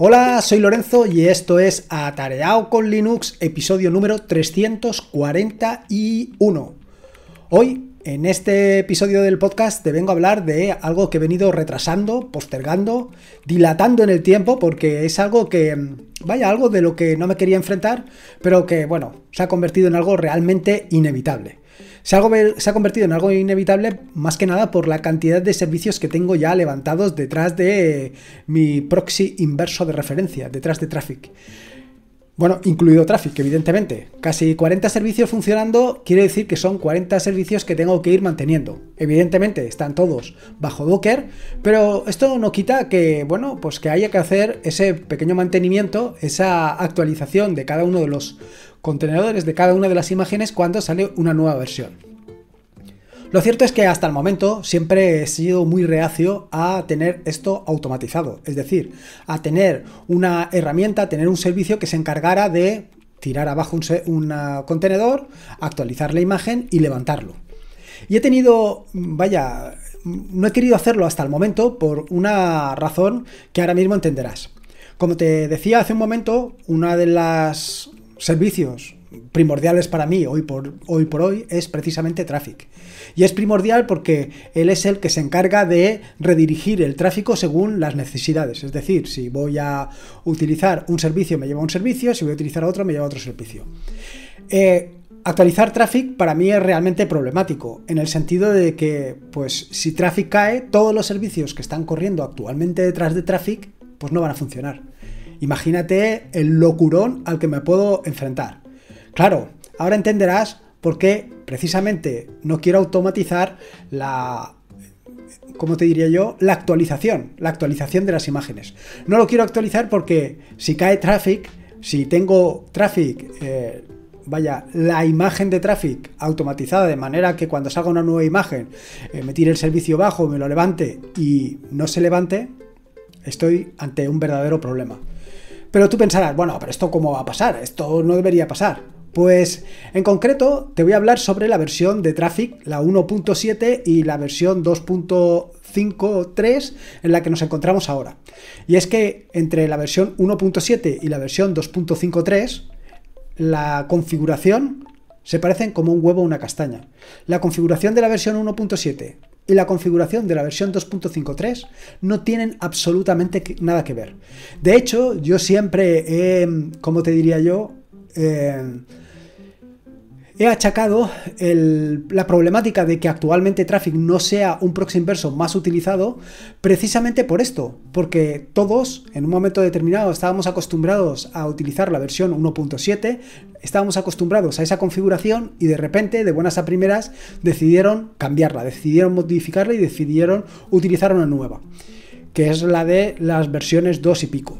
Hola, soy Lorenzo y esto es Atareado con Linux, episodio número 341. Hoy, en este episodio del podcast, te vengo a hablar de algo que he venido retrasando, postergando, dilatando en el tiempo, porque es algo que, mm, vaya, algo de lo que no me quería enfrentar, pero que, bueno, se ha convertido en algo realmente inevitable se ha, convertido en algo inevitable más que nada por la cantidad de servicios que tengo ya levantados detrás de mi proxy inverso de referencia, detrás de Traffic. Bueno, incluido Traffic, evidentemente. Casi 40 servicios funcionando quiere decir que son 40 servicios que tengo que ir manteniendo. Evidentemente, están todos bajo Docker, pero esto no quita que, bueno, pues que haya que hacer ese pequeño mantenimiento, esa actualización de cada uno de los contenedores de cada una de las imágenes cuando sale una nueva versión. Lo cierto es que hasta el momento siempre he sido muy reacio a tener esto automatizado, es decir, a tener una herramienta, tener un servicio que se encargara de tirar abajo un, contenedor, actualizar la imagen y levantarlo. Y he tenido, vaya, no he querido hacerlo hasta el momento por una razón que ahora mismo entenderás. Como te decía hace un momento, una de las servicios primordiales para mí hoy por, hoy es precisamente Traffic. Y es primordial porque él es el que se encarga de redirigir el tráfico según las necesidades. Es decir, si voy a utilizar un servicio, me lleva un servicio, si voy a utilizar otro, me lleva otro servicio. Eh, actualizar Traffic para mí es realmente problemático, en el sentido de que, pues, si Traffic cae, todos los servicios que están corriendo actualmente detrás de Traffic, pues no van a funcionar. Imagínate el locurón al que me puedo enfrentar. Claro, ahora entenderás por qué precisamente no quiero automatizar la ¿cómo te diría yo? La actualización, la actualización de las imágenes. No lo quiero actualizar porque si cae traffic, si tengo traffic, eh, vaya, la imagen de traffic automatizada de manera que cuando salga una nueva imagen, eh, me tire el servicio bajo, me lo levante y no se levante, estoy ante un verdadero problema. Pero tú pensarás, bueno, pero esto cómo va a pasar, esto no debería pasar. Pues en concreto te voy a hablar sobre la versión de Traffic, la 1.7 y la versión 2.53 en la que nos encontramos ahora. Y es que entre la versión 1.7 y la versión 2.53, la configuración se parecen como un huevo a una castaña. La configuración de la versión 1.7 y la configuración de la versión 2.5.3 no tienen absolutamente nada que ver. De hecho, yo siempre, como te diría yo? Eh, he achacado la problemática de que actualmente Traffic no sea un proxy inverso más utilizado precisamente por esto, porque todos en un momento determinado estábamos acostumbrados a utilizar la versión 1.7, estábamos acostumbrados a esa configuración y de repente, de buenas a primeras, decidieron cambiarla, decidieron modificarla y decidieron utilizar una nueva, que es la de las versiones 2 y pico.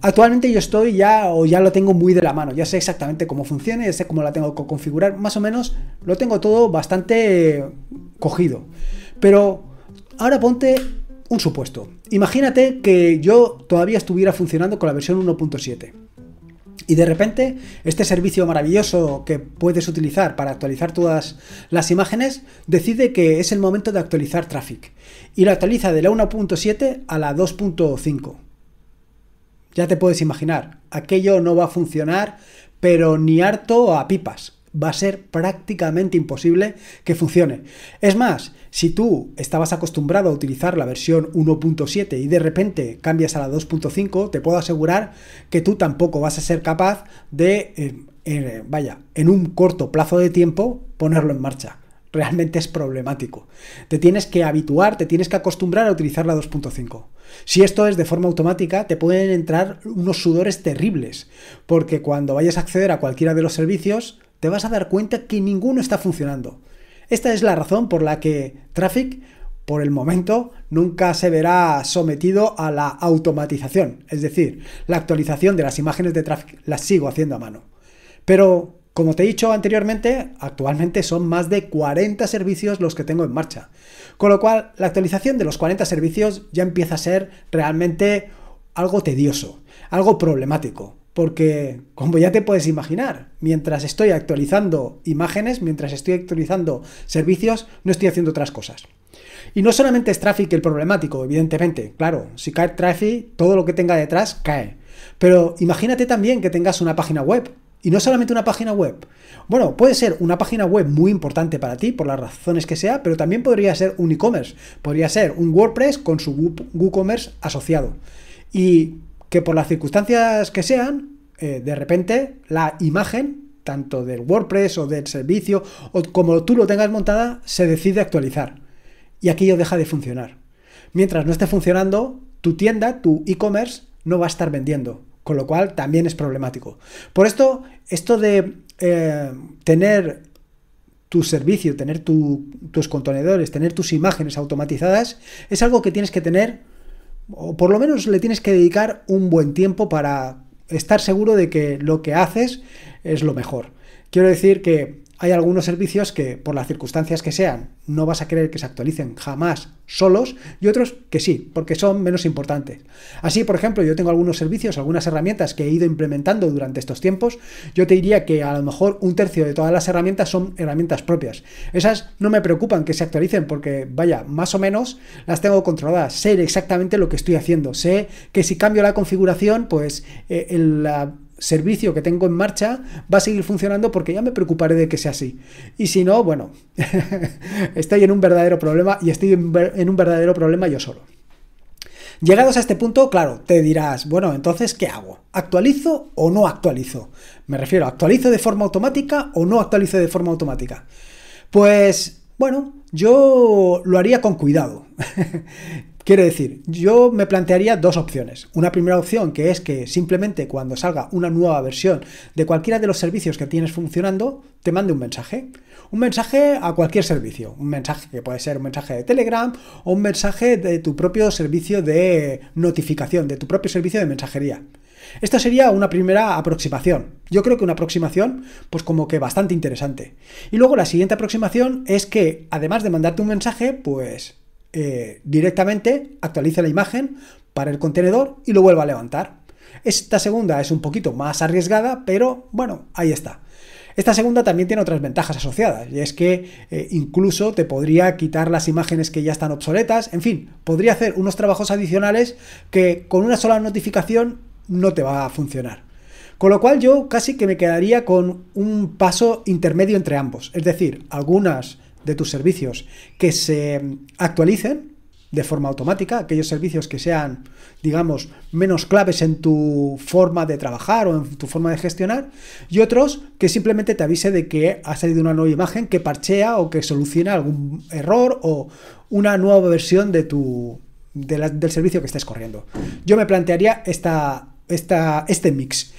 Actualmente yo estoy ya o ya lo tengo muy de la mano, ya sé exactamente cómo funciona, ya sé cómo la tengo que configurar, más o menos lo tengo todo bastante cogido. Pero ahora ponte un supuesto. Imagínate que yo todavía estuviera funcionando con la versión 1.7. Y de repente, este servicio maravilloso que puedes utilizar para actualizar todas las imágenes decide que es el momento de actualizar Traffic. Y lo actualiza de la 1.7 a la 2.5. Ya te puedes imaginar, aquello no va a funcionar, pero ni harto a pipas. Va a ser prácticamente imposible que funcione. Es más, si tú estabas acostumbrado a utilizar la versión 1.7 y de repente cambias a la 2.5, te puedo asegurar que tú tampoco vas a ser capaz de, eh, eh, vaya, en un corto plazo de tiempo ponerlo en marcha realmente es problemático. Te tienes que habituar, te tienes que acostumbrar a utilizar la 2.5. Si esto es de forma automática, te pueden entrar unos sudores terribles, porque cuando vayas a acceder a cualquiera de los servicios, te vas a dar cuenta que ninguno está funcionando. Esta es la razón por la que Traffic, por el momento, nunca se verá sometido a la automatización, es decir, la actualización de las imágenes de Traffic las sigo haciendo a mano. Pero como te he dicho anteriormente, actualmente son más de 40 servicios los que tengo en marcha. Con lo cual, la actualización de los 40 servicios ya empieza a ser realmente algo tedioso, algo problemático. Porque, como ya te puedes imaginar, mientras estoy actualizando imágenes, mientras estoy actualizando servicios, no estoy haciendo otras cosas. Y no solamente es Traffic el problemático, evidentemente. Claro, si cae Traffic, todo lo que tenga detrás cae. Pero imagínate también que tengas una página web y no solamente una página web. Bueno, puede ser una página web muy importante para ti, por las razones que sea, pero también podría ser un e-commerce. Podría ser un WordPress con su WooCommerce asociado. Y que por las circunstancias que sean, eh, de repente la imagen, tanto del WordPress o del servicio, o como tú lo tengas montada, se decide actualizar. Y aquello deja de funcionar. Mientras no esté funcionando, tu tienda, tu e-commerce, no va a estar vendiendo con lo cual también es problemático. Por esto, esto de eh, tener tu servicio, tener tus contenedores, tener tus imágenes automatizadas, es algo que tienes que tener, o por lo menos le tienes que dedicar un buen tiempo para estar seguro de que lo que haces es lo mejor. Quiero decir que hay algunos servicios que, por las circunstancias que sean, no vas a querer que se actualicen jamás solos y otros que sí, porque son menos importantes. Así, por ejemplo, yo tengo algunos servicios, algunas herramientas que he ido implementando durante estos tiempos. Yo te diría que a lo mejor un tercio de todas las herramientas son herramientas propias. Esas no me preocupan que se actualicen porque, vaya, más o menos las tengo controladas. Sé exactamente lo que estoy haciendo. Sé que si cambio la configuración, pues eh, la servicio que tengo en marcha va a seguir funcionando porque ya me preocuparé de que sea así. Y si no, bueno, estoy en un verdadero problema y estoy en un verdadero problema yo solo. Llegados a este punto, claro, te dirás, bueno, entonces, ¿qué hago? ¿Actualizo o no actualizo? Me refiero, ¿actualizo de forma automática o no actualizo de forma automática? Pues, bueno, yo lo haría con cuidado. Quiero decir, yo me plantearía dos opciones. Una primera opción que es que simplemente cuando salga una nueva versión de cualquiera de los servicios que tienes funcionando, te mande un mensaje. Un mensaje a cualquier servicio. Un mensaje que puede ser un mensaje de Telegram o un mensaje de tu propio servicio de notificación, de tu propio servicio de mensajería. Esta sería una primera aproximación. Yo creo que una aproximación, pues como que bastante interesante. Y luego la siguiente aproximación es que, además de mandarte un mensaje, pues eh, directamente actualice la imagen para el contenedor y lo vuelva a levantar. Esta segunda es un poquito más arriesgada, pero bueno, ahí está. Esta segunda también tiene otras ventajas asociadas, y es que eh, incluso te podría quitar las imágenes que ya están obsoletas, en fin, podría hacer unos trabajos adicionales que con una sola notificación no te va a funcionar. Con lo cual yo casi que me quedaría con un paso intermedio entre ambos, es decir, algunas de tus servicios que se actualicen de forma automática, aquellos servicios que sean, digamos, menos claves en tu forma de trabajar o en tu forma de gestionar, y otros que simplemente te avise de que ha salido una nueva imagen que parchea o que soluciona algún error o una nueva versión de tu, del servicio que estés corriendo. Yo me plantearía esta, esta, este mix.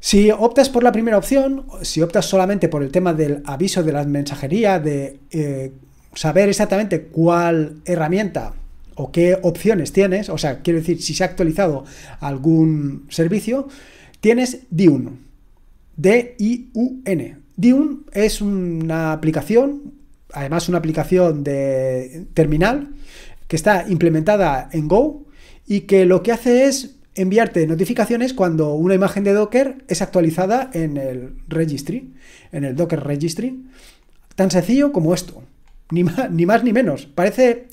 Si optas por la primera opción, si optas solamente por el tema del aviso de la mensajería, de eh, saber exactamente cuál herramienta o qué opciones tienes, o sea, quiero decir, si se ha actualizado algún servicio, tienes Diun. D-I-U-N. Diun es una aplicación, además una aplicación de terminal, que está implementada en Go y que lo que hace es enviarte notificaciones cuando una imagen de Docker es actualizada en el registry, en el Docker registry. Tan sencillo como esto, ni más ni, menos. Parece,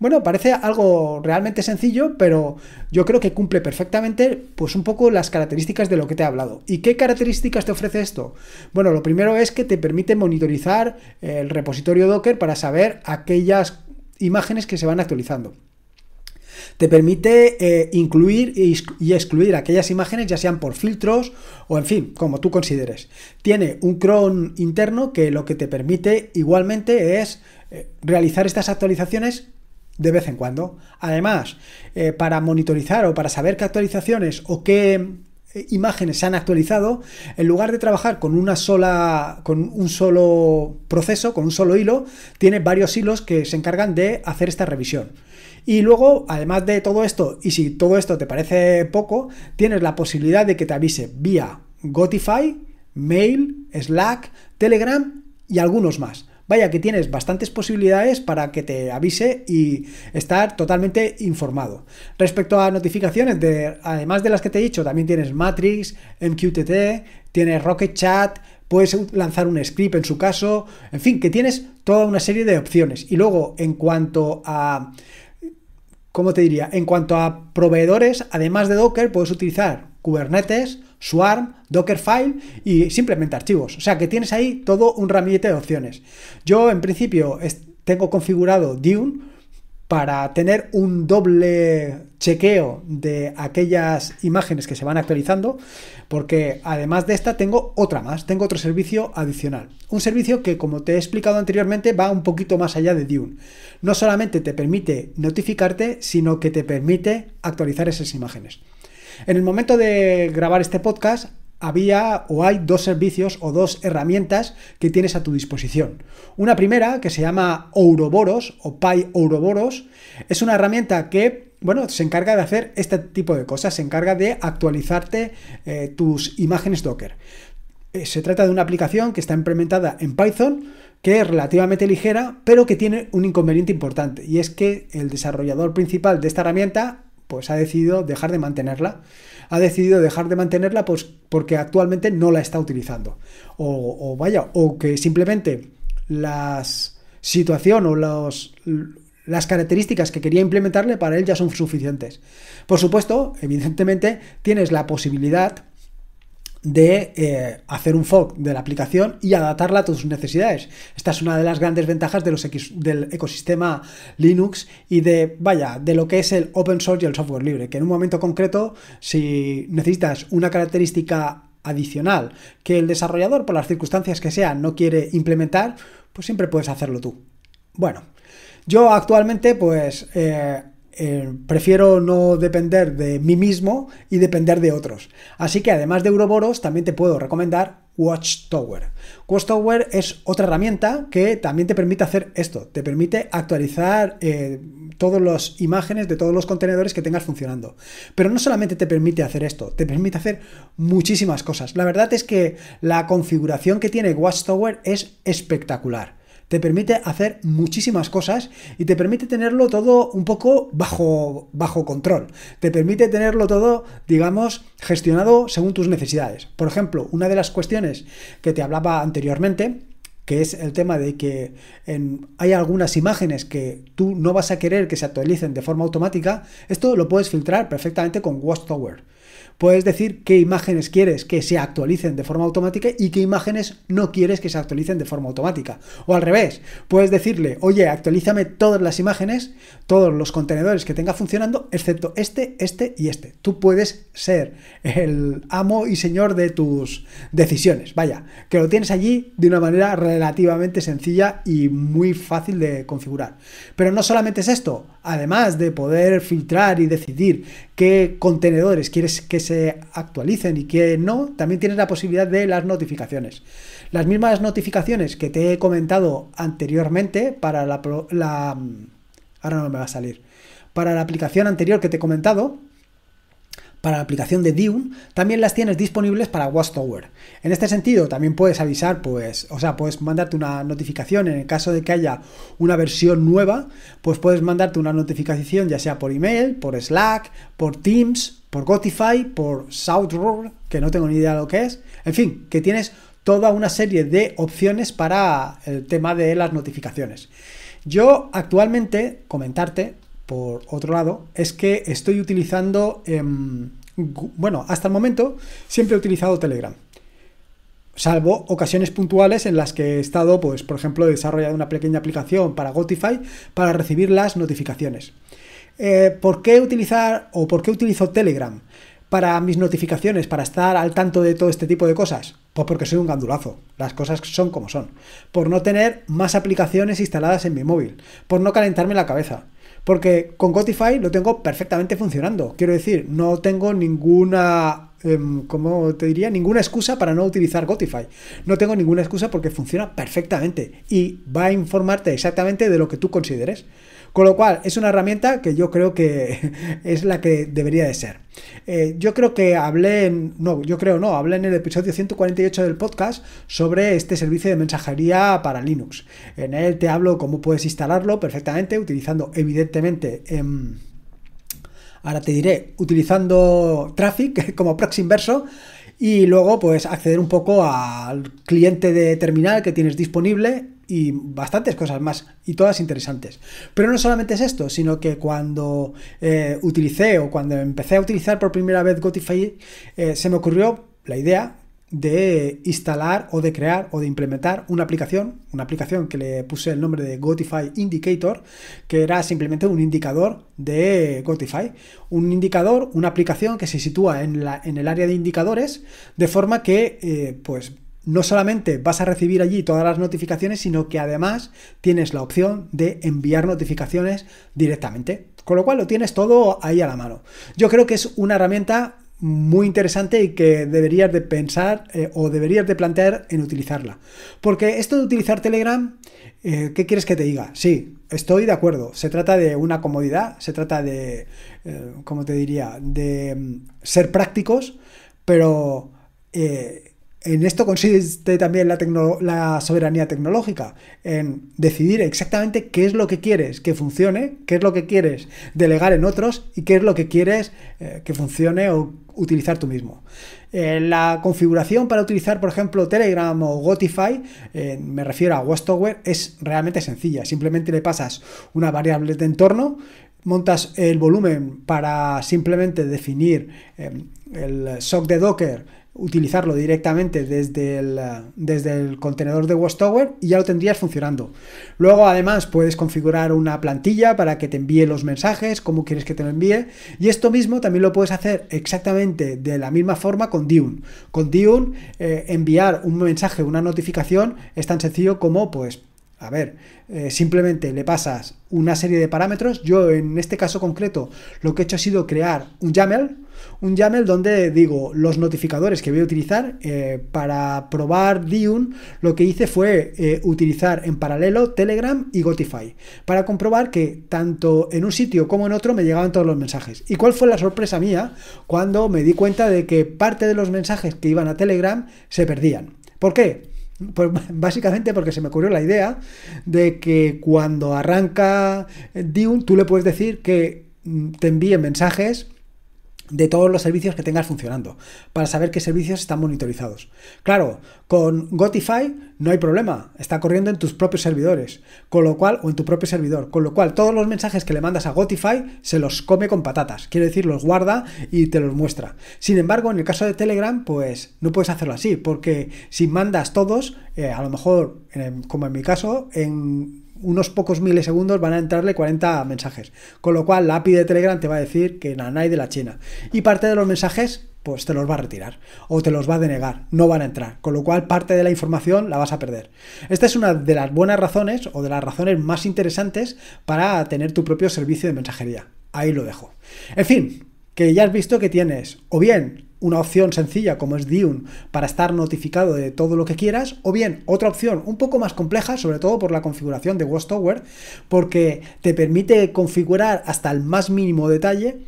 bueno, parece algo realmente sencillo, pero yo creo que cumple perfectamente, pues un poco las características de lo que te he hablado. ¿Y qué características te ofrece esto? Bueno, lo primero es que te permite monitorizar el repositorio Docker para saber aquellas imágenes que se van actualizando. Te permite eh, incluir y excluir aquellas imágenes, ya sean por filtros o en fin, como tú consideres. Tiene un cron interno que lo que te permite igualmente es eh, realizar estas actualizaciones de vez en cuando. Además, eh, para monitorizar o para saber qué actualizaciones o qué imágenes se han actualizado, en lugar de trabajar con una sola, con un solo proceso, con un solo hilo, tiene varios hilos que se encargan de hacer esta revisión. Y luego, además de todo esto, y si todo esto te parece poco, tienes la posibilidad de que te avise vía Gotify, Mail, Slack, Telegram y algunos más. Vaya que tienes bastantes posibilidades para que te avise y estar totalmente informado. Respecto a notificaciones, de, además de las que te he dicho, también tienes Matrix, MQTT, tienes Rocket Chat, puedes lanzar un script en su caso, en fin, que tienes toda una serie de opciones. Y luego, en cuanto a ¿cómo te diría? En cuanto a proveedores, además de Docker, puedes utilizar Kubernetes, Swarm, Dockerfile y simplemente archivos. O sea que tienes ahí todo un ramillete de opciones. Yo en principio tengo configurado Dune para tener un doble chequeo de aquellas imágenes que se van actualizando, porque además de esta tengo otra más, tengo otro servicio adicional. Un servicio que, como te he explicado anteriormente, va un poquito más allá de Dune. No solamente te permite notificarte, sino que te permite actualizar esas imágenes. En el momento de grabar este podcast, había o hay dos servicios o dos herramientas que tienes a tu disposición. Una primera que se llama Ouroboros o PyOuroboros es una herramienta que bueno, se encarga de hacer este tipo de cosas, se encarga de actualizarte eh, tus imágenes Docker. Eh, se trata de una aplicación que está implementada en Python, que es relativamente ligera, pero que tiene un inconveniente importante, y es que el desarrollador principal de esta herramienta pues ha decidido dejar de mantenerla. Ha decidido dejar de mantenerla pues, porque actualmente no la está utilizando. O, vaya, o que simplemente las situación o los, las características que quería implementarle para él ya son suficientes. Por supuesto, evidentemente, tienes la posibilidad de eh, hacer un fork de la aplicación y adaptarla a tus necesidades. Esta es una de las grandes ventajas de los del ecosistema Linux y de, vaya, de lo que es el open source y el software libre, que en un momento concreto, si necesitas una característica adicional que el desarrollador, por las circunstancias que sean, no quiere implementar, pues siempre puedes hacerlo tú. Bueno, yo actualmente pues eh, eh, prefiero no depender de mí mismo y depender de otros. Así que además de Euroboros, también te puedo recomendar Watchtower. Watchtower es otra herramienta que también te permite hacer esto, te permite actualizar eh, todas las imágenes de todos los contenedores que tengas funcionando. Pero no solamente te permite hacer esto, te permite hacer muchísimas cosas. La verdad es que la configuración que tiene Watchtower es espectacular te permite hacer muchísimas cosas y te permite tenerlo todo un poco bajo, bajo control. Te permite tenerlo todo, digamos, gestionado según tus necesidades. Por ejemplo, una de las cuestiones que te hablaba anteriormente que es el tema de que hay algunas imágenes que tú no vas a querer que se actualicen de forma automática, esto lo puedes filtrar perfectamente con Watchtower. Puedes decir qué imágenes quieres que se actualicen de forma automática y qué imágenes no quieres que se actualicen de forma automática. O al revés, puedes decirle, oye, actualízame todas las imágenes, todos los contenedores que tenga funcionando, excepto este, este y este. Tú puedes ser el amo y señor de tus decisiones. Vaya, que lo tienes allí de una manera relativamente sencilla y muy fácil de configurar. Pero no solamente es esto, además de poder filtrar y decidir qué contenedores quieres que se actualicen y que no, también tienes la posibilidad de las notificaciones. Las mismas notificaciones que te he comentado anteriormente para la, la mm, ahora no me va a salir. Para la aplicación anterior que te he comentado, para la aplicación de Dune, también las tienes disponibles para Watchtower. En este sentido, también puedes avisar, pues, o sea, puedes mandarte una notificación en el caso de que haya una versión nueva, pues puedes mandarte una notificación ya sea por email, por Slack, por Teams, por Gotify, por Southroar, que no tengo ni idea de lo que es. En fin, que tienes toda una serie de opciones para el tema de las notificaciones. Yo actualmente, comentarte, por otro lado, es que estoy utilizando, em, bueno, hasta el momento siempre he utilizado Telegram, salvo ocasiones puntuales en las que he estado, pues, por ejemplo, desarrollando una pequeña aplicación para Gotify para recibir las notificaciones. Eh, ¿Por qué utilizar o por qué utilizo Telegram para mis notificaciones, para estar al tanto de todo este tipo de cosas? Pues porque soy un gandulazo. Las cosas son como son. Por no tener más aplicaciones instaladas en mi móvil. Por no calentarme la cabeza. Porque con Gotify lo tengo perfectamente funcionando. Quiero decir, no tengo ninguna, em, ¿cómo te diría? Ninguna excusa para no utilizar Gotify. No tengo ninguna excusa porque funciona perfectamente y va a informarte exactamente de lo que tú consideres. Con lo cual, es una herramienta que yo creo que es la que debería de ser. Eh, yo creo que hablé, en, no, yo creo no, hablé en el episodio 148 del podcast sobre este servicio de mensajería para Linux. En él te hablo cómo puedes instalarlo perfectamente utilizando evidentemente... Em, ahora te diré, utilizando Traffic como proxy inverso y luego pues acceder un poco al cliente de terminal que tienes disponible y bastantes cosas más, y todas interesantes. Pero no solamente es esto, sino que cuando eh, utilicé o cuando empecé a utilizar por primera vez Gotify, eh, se me ocurrió la idea de instalar o de crear o de implementar una aplicación, una aplicación que le puse el nombre de Gotify Indicator, que era simplemente un indicador de Gotify, un indicador, una aplicación que se sitúa en, la, en el área de indicadores, de forma que eh, pues no solamente vas a recibir allí todas las notificaciones, sino que además tienes la opción de enviar notificaciones directamente. Con lo cual lo tienes todo ahí a la mano. Yo creo que es una herramienta muy interesante y que deberías de pensar eh, o deberías de plantear en utilizarla. Porque esto de utilizar Telegram, eh, ¿qué quieres que te diga? Sí, estoy de acuerdo. Se trata de una comodidad, se trata de, como eh, ¿cómo te diría?, de mm, ser prácticos, pero... En esto consiste también la, soberanía tecnológica, en decidir exactamente qué es lo que quieres que funcione, qué es lo que quieres delegar en otros y qué es lo que quieres eh, que funcione o utilizar tú mismo. Eh, la configuración para utilizar, por ejemplo, Telegram o Gotify, eh, me refiero a WatchTower, es realmente sencilla. Simplemente le pasas una variable de entorno, montas el volumen para simplemente definir el SOC de Docker utilizarlo directamente desde el, eh, desde el contenedor de Tower y ya lo tendrías funcionando. Luego además puedes configurar una plantilla para que te envíe los mensajes, como quieres que te lo envíe y esto mismo también lo puedes hacer exactamente de la misma forma con Dune. Con Dune eh, enviar un mensaje, una notificación es tan sencillo como pues a ver, eh, simplemente le pasas una serie de parámetros. Yo en este caso concreto lo que he hecho ha sido crear un YAML, un YAML donde digo los notificadores que voy a utilizar eh, para probar Dune, lo que hice fue eh, utilizar en paralelo Telegram y Gotify para comprobar que tanto en un sitio como en otro me llegaban todos los mensajes y cuál fue la sorpresa mía cuando me di cuenta de que parte de los mensajes que iban a Telegram se perdían ¿por qué? Pues, básicamente porque se me ocurrió la idea de que cuando arranca Dune tú le puedes decir que mm, te envíe mensajes de todos los servicios que tengas funcionando, para saber qué servicios están monitorizados. Claro, con Gotify no hay problema, está corriendo en tus propios servidores, con lo cual, o en tu propio servidor, con lo cual todos los mensajes que le mandas a Gotify se los come con patatas, quiero decir, los guarda y te los muestra. Sin embargo, en el caso de Telegram, pues no puedes hacerlo así, porque si mandas todos, eh, a lo mejor, como en mi caso, en unos pocos milisegundos van a entrarle 40 mensajes. Con lo cual la API de Telegram te va a decir que nanay de la China. Y parte de los mensajes pues te los va a retirar o te los va a denegar, no van a entrar, con lo cual parte de la información la vas a perder. Esta es una de las buenas razones o de las razones más interesantes para tener tu propio servicio de mensajería. Ahí lo dejo. En fin, que ya has visto que tienes o bien una opción sencilla como es Dune para estar notificado de todo lo que quieras, o bien otra opción un poco más compleja, sobre todo por la configuración de Watchtower, porque te permite configurar hasta el más mínimo detalle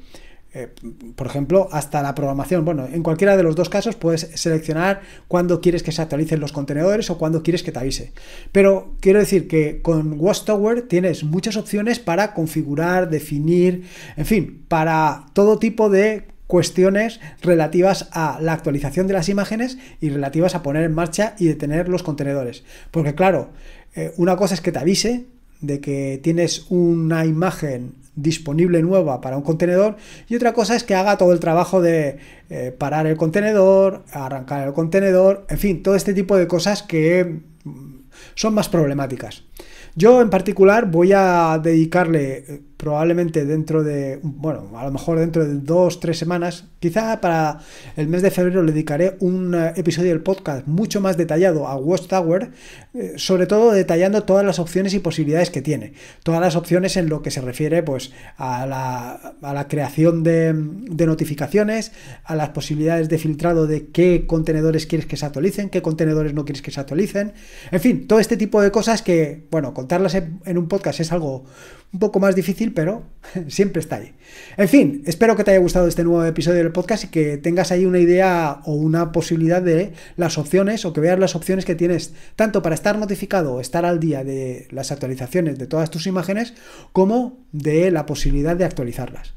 eh, por ejemplo, hasta la programación. Bueno, en cualquiera de los dos casos puedes seleccionar cuándo quieres que se actualicen los contenedores o cuándo quieres que te avise. Pero quiero decir que con Watchtower tienes muchas opciones para configurar, definir, en fin, para todo tipo de cuestiones relativas a la actualización de las imágenes y relativas a poner en marcha y detener los contenedores. Porque claro, eh, una cosa es que te avise de que tienes una imagen disponible nueva para un contenedor y otra cosa es que haga todo el trabajo de eh, parar el contenedor, arrancar el contenedor, en fin, todo este tipo de cosas que mm, son más problemáticas. Yo en particular voy a dedicarle eh, probablemente dentro de, bueno, a lo mejor dentro de dos, tres semanas, quizá para el mes de febrero le dedicaré un eh, episodio del podcast mucho más detallado a West Tower, eh, sobre todo detallando todas las opciones y posibilidades que tiene. Todas las opciones en lo que se refiere pues a la, a la creación de, notificaciones, a las posibilidades de filtrado de qué contenedores quieres que se actualicen, qué contenedores no quieres que se actualicen, en fin, todo este tipo de cosas que, bueno, contarlas en un podcast es algo un poco más difícil, pero siempre está ahí. En fin, espero que te haya gustado este nuevo episodio del podcast y que tengas ahí una idea o una posibilidad de las opciones o que veas las opciones que tienes tanto para estar notificado o estar al día de las actualizaciones de todas tus imágenes como de la posibilidad de actualizarlas.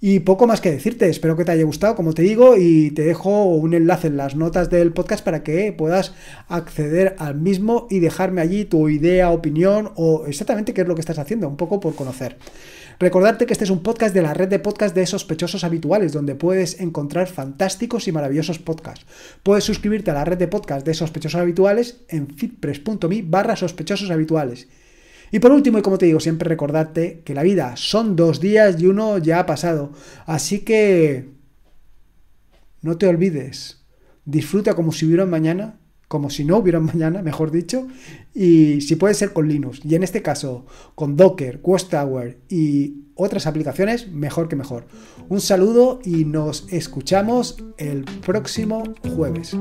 Y poco más que decirte, espero que te haya gustado, como te digo, y te dejo un enlace en las notas del podcast para que puedas acceder al mismo y dejarme allí tu idea, opinión o exactamente qué es lo que estás haciendo, un poco por conocer. Recordarte que este es un podcast de la red de podcast de sospechosos habituales, donde puedes encontrar fantásticos y maravillosos podcasts. Puedes suscribirte a la red de podcast de sospechosos habituales en fitpress.me barra sospechosos habituales. Y por último, y como te digo, siempre recordarte que la vida son dos días y uno ya ha pasado. Así que no te olvides. Disfruta como si hubiera mañana, como si no hubiera mañana, mejor dicho. Y si puede ser con Linux, y en este caso con Docker, Tower y otras aplicaciones, mejor que mejor. Un saludo y nos escuchamos el próximo jueves.